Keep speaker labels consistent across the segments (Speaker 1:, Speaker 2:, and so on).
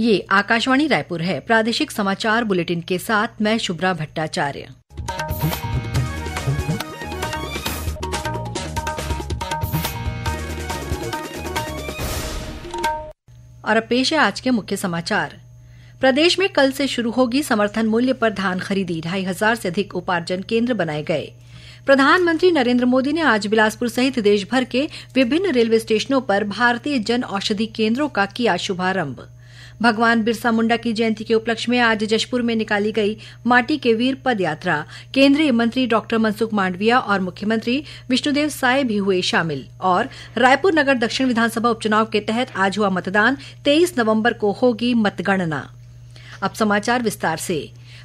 Speaker 1: ये आकाशवाणी रायपुर है प्रादेशिक समाचार बुलेटिन के साथ मैं शुभ्रा भट्टाचार्य और अब पेश है आज के मुख्य समाचार प्रदेश में कल से शुरू होगी समर्थन मूल्य पर धान खरीदी ढाई हजार से अधिक उपार्जन केंद्र बनाए गए प्रधानमंत्री नरेंद्र मोदी ने आज बिलासपुर सहित देशभर के विभिन्न रेलवे स्टेशनों पर भारतीय जन औषधि केंद्रों का किया शुभारंभ भगवान बिरसा मुंडा की जयंती के उपलक्ष्य में आज जशपुर में निकाली गई माटी के वीर पद यात्रा केंद्रीय मंत्री डॉक्टर मनसुख मांडविया और मुख्यमंत्री विष्णुदेव साय भी हुए शामिल और रायपुर नगर दक्षिण विधानसभा उपचुनाव के तहत आज हुआ मतदान तेईस नवम्बर को होगी मतगणना अब समाचार विस्तार से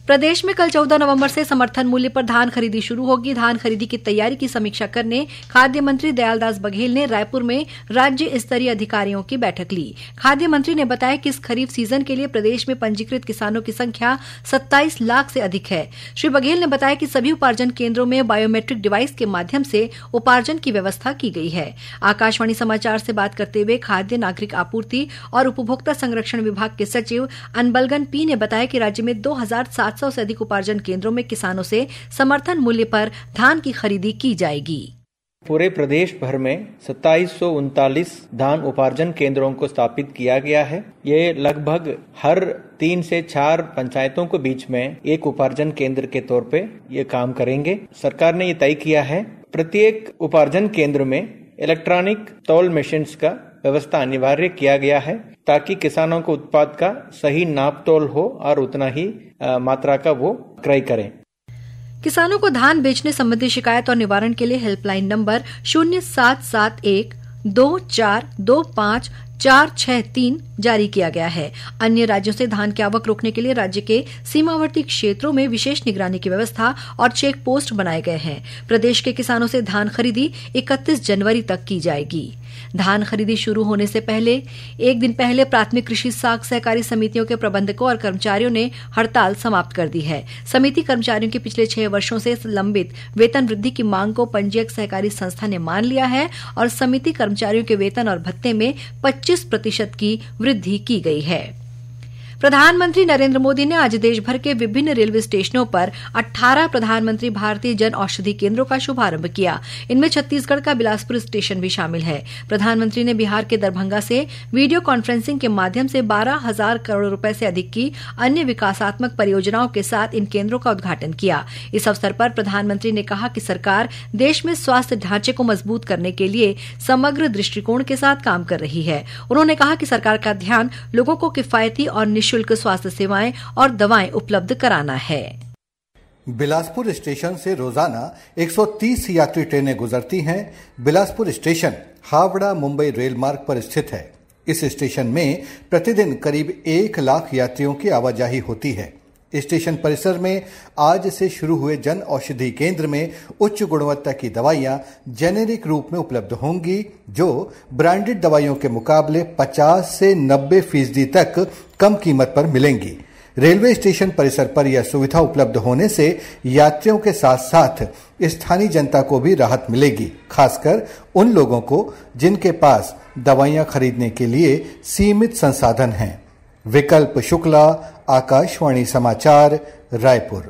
Speaker 1: प्रदेश में कल 14 नवंबर से समर्थन मूल्य पर धान खरीदी शुरू होगी धान खरीदी की तैयारी की समीक्षा करने खाद्य मंत्री दयालदास बघेल ने रायपुर में राज्य स्तरीय अधिकारियों की बैठक ली खाद्य मंत्री ने बताया कि इस खरीफ सीजन के लिए प्रदेश में पंजीकृत किसानों की संख्या सत्ताईस लाख से अधिक है श्री बघेल ने बताया कि सभी उपार्जन केंद्रों में बायोमेट्रिक डिवाइस के माध्यम से उपार्जन की व्यवस्था की गई है आकाशवाणी समाचार से बात करते हुए खाद्य नागरिक आपूर्ति और उपभोक्ता संरक्षण विभाग के सचिव अनबलगन पी ने बताया कि राज्य में दो हजार सात सात से अधिक उपार्जन केंद्रों में किसानों से समर्थन मूल्य पर धान की खरीदी की जाएगी पूरे प्रदेश भर में सत्ताईस धान उपार्जन केंद्रों को स्थापित किया गया है ये लगभग हर तीन से चार पंचायतों के बीच में एक उपार्जन केंद्र के तौर पे ये काम करेंगे सरकार ने ये तय किया है प्रत्येक उपार्जन केंद्र में इलेक्ट्रॉनिक तौल मशीन्स का व्यवस्था अनिवार्य किया गया है ताकि किसानों को उत्पाद का सही नाप तोल हो और उतना ही मात्रा का वो क्रय करें किसानों को धान बेचने संबंधी शिकायत और निवारण के लिए हेल्पलाइन नंबर शून्य सात सात एक दो चार दो पाँच चार छह तीन जारी किया गया है अन्य राज्यों से धान की आवक रोकने के लिए राज्य के सीमावर्ती क्षेत्रों में विशेष निगरानी की व्यवस्था और चेक पोस्ट बनाए गए हैं प्रदेश के किसानों से धान खरीदी 31 जनवरी तक की जाएगी धान खरीदी शुरू होने से पहले एक दिन पहले प्राथमिक कृषि साख सहकारी समितियों के प्रबंधकों और कर्मचारियों ने हड़ताल समाप्त कर दी है समिति कर्मचारियों की पिछले छह वर्षों से लंबित वेतन वृद्धि की मांग को पंजीयक सहकारी संस्था ने मान लिया है और समिति कर्मचारियों के वेतन और भत्ते में पच्चीस प्रतिशत की वृद्धि की गई है प्रधानमंत्री नरेंद्र मोदी ने आज देशभर के विभिन्न रेलवे स्टेशनों पर 18 प्रधानमंत्री भारतीय जन औषधि केंद्रों का शुभारंभ किया इनमें छत्तीसगढ़ का बिलासपुर स्टेशन भी शामिल है प्रधानमंत्री ने बिहार के दरभंगा से वीडियो कॉन्फ्रेंसिंग के माध्यम से बारह हजार करोड़ रुपए से अधिक की अन्य विकासात्मक परियोजनाओं के साथ इन केंद्रों का उद्घाटन किया इस अवसर पर प्रधानमंत्री ने कहा कि सरकार देश में स्वास्थ्य ढांचे को मजबूत करने के लिए समग्र दृष्टिकोण के साथ काम कर रही है उन्होंने कहा कि सरकार का ध्यान लोगों को किफायती और निःशुल्क निशुल्क स्वास्थ्य सेवाएं और दवाएं उपलब्ध कराना है बिलासपुर स्टेशन से रोजाना 130 यात्री ट्रेनें गुजरती हैं बिलासपुर स्टेशन हावड़ा मुंबई रेल मार्ग पर स्थित है इस स्टेशन में प्रतिदिन करीब एक लाख यात्रियों की आवाजाही होती है स्टेशन परिसर में आज से शुरू हुए जन औषधि केंद्र में उच्च गुणवत्ता की दवाइयां जेनेरिक रूप में उपलब्ध होंगी जो ब्रांडेड दवाइयों के मुकाबले 50 से 90 फीसदी तक कम कीमत पर मिलेंगी रेलवे स्टेशन परिसर पर यह सुविधा उपलब्ध होने से यात्रियों के साथ साथ स्थानीय जनता को भी राहत मिलेगी खासकर उन लोगों को जिनके पास दवाइयां खरीदने के लिए सीमित संसाधन हैं विकल्प शुक्ला आकाशवाणी समाचार रायपुर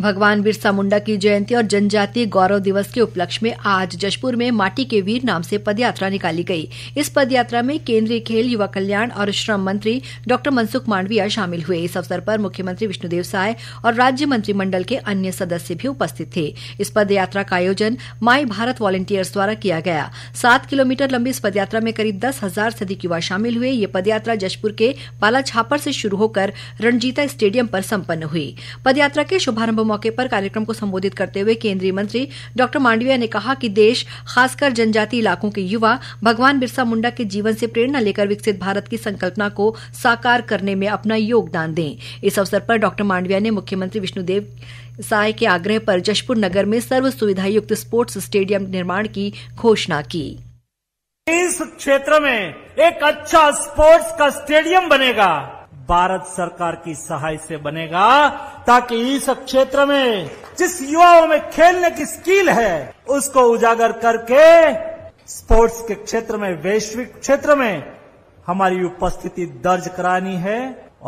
Speaker 1: भगवान बिरसा मुंडा की जयंती और जनजातीय गौरव दिवस के उपलक्ष्य में आज जशपुर में माटी के वीर नाम से पदयात्रा निकाली गई इस पदयात्रा में केंद्रीय खेल युवा कल्याण और श्रम मंत्री डॉक्टर मनसुख मांडविया शामिल हुए इस अवसर पर मुख्यमंत्री विष्णुदेव साय और राज्य मंत्रिमंडल के अन्य सदस्य भी उपस्थित थे इस पदयात्रा का आयोजन माई भारत वॉलेंटियर्स द्वारा किया गया सात किलोमीटर लंबी इस पदयात्रा में करीब दस हजार से अधिक युवा शामिल हुए ये पदयात्रा जशपुर के बाला छापर से शुरू होकर रणजीता स्टेडियम पर संपन्न हुई पदयात्रा के शुभारंभ मौके पर कार्यक्रम को संबोधित करते हुए केंद्रीय मंत्री डॉक्टर मांडविया ने कहा कि देश खासकर जनजाति इलाकों के युवा भगवान बिरसा मुंडा के जीवन से प्रेरणा लेकर विकसित भारत की संकल्पना को साकार करने में अपना योगदान दें इस अवसर पर डॉक्टर मांडविया ने मुख्यमंत्री विष्णुदेव साय के आग्रह पर जशपुर नगर में सर्व सुविधा युक्त स्पोर्ट्स स्टेडियम निर्माण की घोषणा की इस क्षेत्र में एक अच्छा स्पोर्ट्स का स्टेडियम बनेगा भारत सरकार की सहाय से बनेगा ताकि इस क्षेत्र में जिस युवाओं में खेलने की स्किल है उसको उजागर करके स्पोर्ट्स के क्षेत्र में वैश्विक क्षेत्र में हमारी उपस्थिति दर्ज करानी है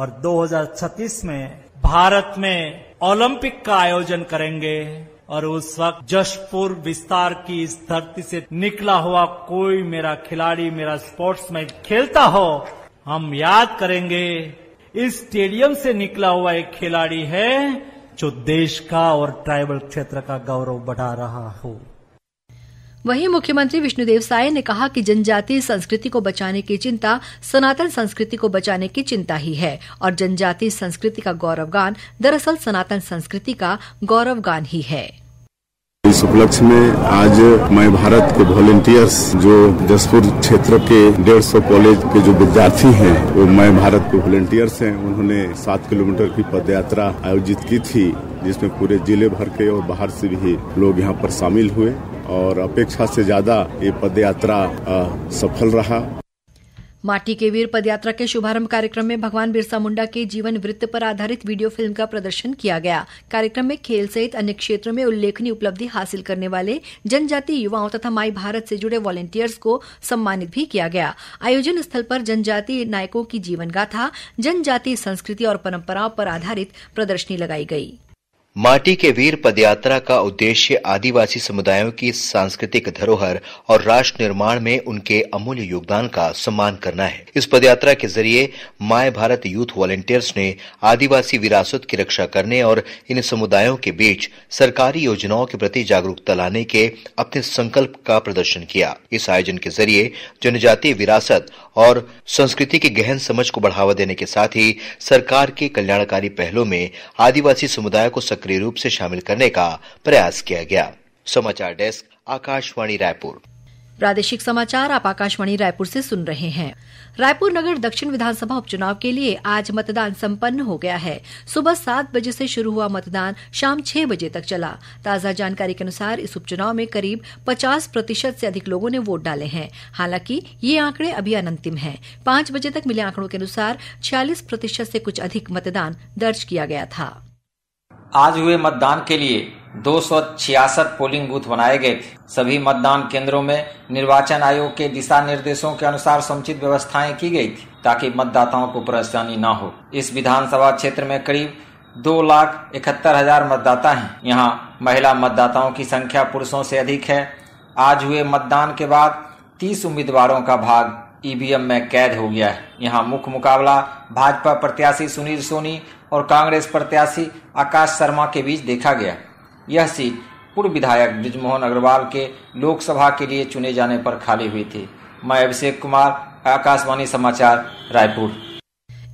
Speaker 1: और 2036 में भारत में ओलंपिक का आयोजन करेंगे और उस वक्त जशपुर विस्तार की इस धरती से निकला हुआ कोई मेरा खिलाड़ी मेरा स्पोर्ट्स में खेलता हो हम याद करेंगे इस स्टेडियम से निकला हुआ एक खिलाड़ी है जो देश का और ट्राइबल क्षेत्र का गौरव बढ़ा रहा हो वहीं मुख्यमंत्री विष्णुदेव साय ने कहा कि जनजातीय संस्कृति को बचाने की चिंता सनातन संस्कृति को बचाने की चिंता ही है और जनजातीय संस्कृति का गौरवगान दरअसल सनातन संस्कृति का गौरवगान ही है उपलक्ष्य में आज मैं भारत के वॉलेंटियर्स जो जसपुर क्षेत्र के डेढ़ सौ कॉलेज के जो विद्यार्थी हैं वो मैं भारत के वॉलेंटियर्स हैं उन्होंने सात किलोमीटर की पदयात्रा आयोजित की थी जिसमें पूरे जिले भर के और बाहर से भी लोग यहाँ पर शामिल हुए और अपेक्षा से ज्यादा ये पदयात्रा सफल रहा माटी के वीर पदयात्रा के शुभारंभ कार्यक्रम में भगवान बिरसा मुंडा के जीवन वृत्त पर आधारित वीडियो फिल्म का प्रदर्शन किया गया कार्यक्रम में खेल सहित अन्य क्षेत्रों में उल्लेखनीय उपलब्धि हासिल करने वाले जनजातीय युवाओं तथा माई भारत से जुड़े वॉलेंटियर्स को सम्मानित भी किया गया आयोजन स्थल पर जनजातीय नायकों की जीवन गाथा जनजातीय संस्कृति और परंपराओं पर आधारित प्रदर्शनी लगाई गई माटी के वीर पदयात्रा का उद्देश्य आदिवासी समुदायों की सांस्कृतिक धरोहर और राष्ट्र निर्माण में उनके अमूल्य योगदान का सम्मान करना है इस पदयात्रा के जरिए माय भारत यूथ वॉलेंटियर्स ने आदिवासी विरासत की रक्षा करने और इन समुदायों के बीच सरकारी योजनाओं के प्रति जागरूकता लाने के अपने संकल्प का प्रदर्शन किया इस आयोजन के जरिए जनजातीय विरासत और संस्कृति की गहन समझ को बढ़ावा देने के साथ ही सरकार के कल्याणकारी पहलों में आदिवासी समुदाय को सक्रिय रूप से शामिल करने का प्रयास किया गया समाचार डेस्क आकाशवाणी रायपुर प्रादेशिक समाचार आप आकाशवाणी रायपुर से सुन रहे हैं रायपुर नगर दक्षिण विधानसभा उपचुनाव के लिए आज मतदान संपन्न हो गया है सुबह सात बजे से शुरू हुआ मतदान शाम छह बजे तक चला ताजा जानकारी के अनुसार इस उपचुनाव में करीब 50 प्रतिशत से अधिक लोगों ने वोट डाले हैं हालांकि ये आंकड़े अभी अनंतिम हैं पांच बजे तक मिले आंकड़ों के अनुसार छियालीस प्रतिशत से कुछ अधिक मतदान दर्ज किया गया था आज हुए मतदान के लिए दो पोलिंग बूथ बनाए गए थे सभी मतदान केंद्रों में निर्वाचन आयोग के दिशा निर्देशों के अनुसार समुचित व्यवस्थाएं की गई थी ताकि मतदाताओं को परेशानी न हो इस विधानसभा क्षेत्र में करीब दो लाख इकहत्तर हजार मतदाता हैं। यहाँ महिला मतदाताओं की संख्या पुरुषों से अधिक है आज हुए मतदान के बाद तीस उम्मीदवारों का भाग ईवीएम में कैद हो गया है यहाँ मुख्य मुकाबला भाजपा प्रत्याशी सुनील सोनी और कांग्रेस प्रत्याशी आकाश शर्मा के बीच देखा गया यह सीट पूर्व विधायक ब्रिजमोहन अग्रवाल के लोकसभा के लिए चुने जाने पर खाली हुई थी मैं अभिषेक कुमार आकाशवाणी समाचार रायपुर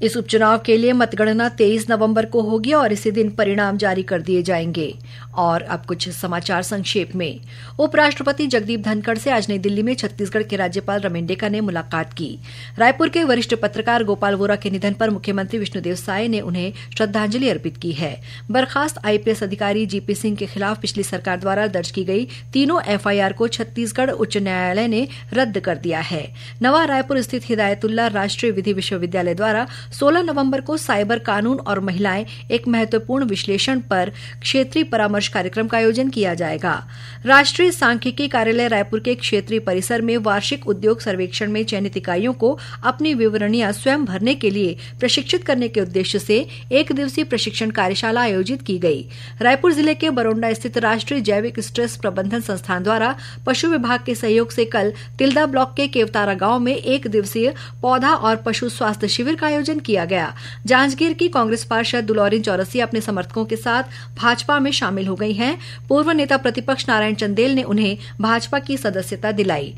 Speaker 1: इस उपचुनाव के लिए मतगणना तेईस नवंबर को होगी और इसी दिन परिणाम जारी कर दिए जाएंगे और अब कुछ समाचार संक्षेप में उपराष्ट्रपति जगदीप धनखड़ से आज नई दिल्ली में छत्तीसगढ़ के राज्यपाल रमेंडेका ने मुलाकात की रायपुर के वरिष्ठ पत्रकार गोपाल वोरा के निधन पर मुख्यमंत्री विष्णुदेव साय ने उन्हें श्रद्धांजलि अर्पित की है बर्खास्त आईपीएस अधिकारी जीपी सिंह के खिलाफ पिछली सरकार द्वारा दर्ज की गई तीनों एफआईआर को छत्तीसगढ़ उच्च न्यायालय ने रद्द कर दिया है नवा रायपुर स्थित हिदायतुल्ला राष्ट्रीय विधि विश्वविद्यालय द्वारा सोलह नवम्बर को साइबर कानून और महिलाएं एक महत्वपूर्ण विश्लेषण पर क्षेत्रीय परामर्श कार्यक्रम का आयोजन किया जाएगा राष्ट्रीय सांख्यिकी कार्यालय रायपुर के क्षेत्रीय परिसर में वार्षिक उद्योग सर्वेक्षण में चयनित इकाइयों को अपनी विवरणियां स्वयं भरने के लिए प्रशिक्षित करने के उद्देश्य से एक दिवसीय प्रशिक्षण कार्यशाला आयोजित की गई रायपुर जिले के बरोंडा स्थित राष्ट्रीय जैविक स्ट्रेस प्रबंधन संस्थान द्वारा पशु विभाग के सहयोग से कल तिल्दा ब्लॉक के केवतारा गांव में एक दिवसीय पौधा और पशु स्वास्थ्य शिविर का आयोजन किया गया जांजगीर की कांग्रेस पार्षद दुलौरी चौरसिया अपने समर्थकों के साथ भाजपा में शामिल हो गई हैं पूर्व नेता प्रतिपक्ष नारायण चंदेल ने उन्हें भाजपा की सदस्यता दिलाई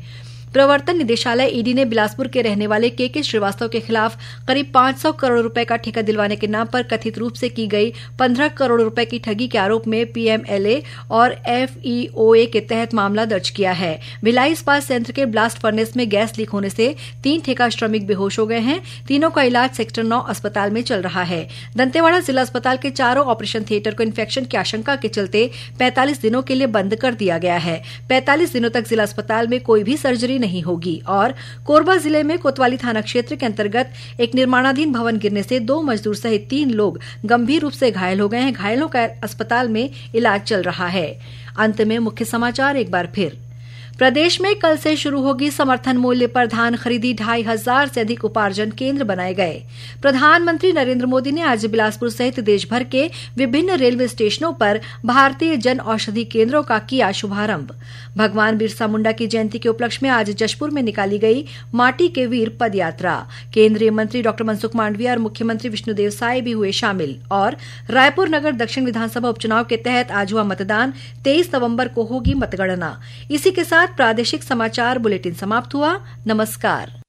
Speaker 1: प्रवर्तन निदेशालय ईडी ने बिलासपुर के रहने वाले के के श्रीवास्तव के खिलाफ करीब 500 करोड़ रुपए का ठेका दिलवाने के नाम पर कथित रूप से की गई 15 करोड़ रुपए की ठगी के आरोप में पीएमएलए और एफईओए के तहत मामला दर्ज किया है भिलाई इस्पात संयंत्र के ब्लास्ट फर्नेस में गैस लीक होने से तीन ठेका श्रमिक बेहोश हो गए हैं तीनों का इलाज सेक्टर नौ अस्पताल में चल रहा है दंतेवाड़ा जिला अस्पताल के चारों ऑपरेशन थिएटर को इन्फेक्शन की आशंका के चलते पैंतालीस दिनों के लिए बंद कर दिया गया है पैंतालीस दिनों तक जिला अस्पताल में कोई भी सर्जरी नहीं होगी और कोरबा जिले में कोतवाली थाना क्षेत्र के अंतर्गत एक निर्माणाधीन भवन गिरने से दो मजदूर सहित तीन लोग गंभीर रूप से घायल हो गए हैं घायलों का अस्पताल में इलाज चल रहा है अंत में मुख्य समाचार एक बार फिर प्रदेश में कल से शुरू होगी समर्थन मूल्य पर धान खरीदी ढाई हजार से अधिक उपार्जन केंद्र बनाए गए प्रधानमंत्री नरेंद्र मोदी ने आज बिलासपुर सहित देशभर के विभिन्न रेलवे स्टेशनों पर भारतीय जन औषधि केंद्रों का किया शुभारंभ भगवान बिरसा मुंडा की जयंती के उपलक्ष्य में आज जशपुर में निकाली गई माटी के वीर पद यात्रा केंद्रीय मंत्री डॉक्टर मनसुख मांडविया और मुख्यमंत्री विष्णुदेव साय भी हुए शामिल और रायपुर नगर दक्षिण विधानसभा उपचुनाव के तहत आज हुआ मतदान तेईस नवम्बर को होगी मतगणना इसी के साथ साथ प्रादेशिक समाचार बुलेटिन समाप्त हुआ नमस्कार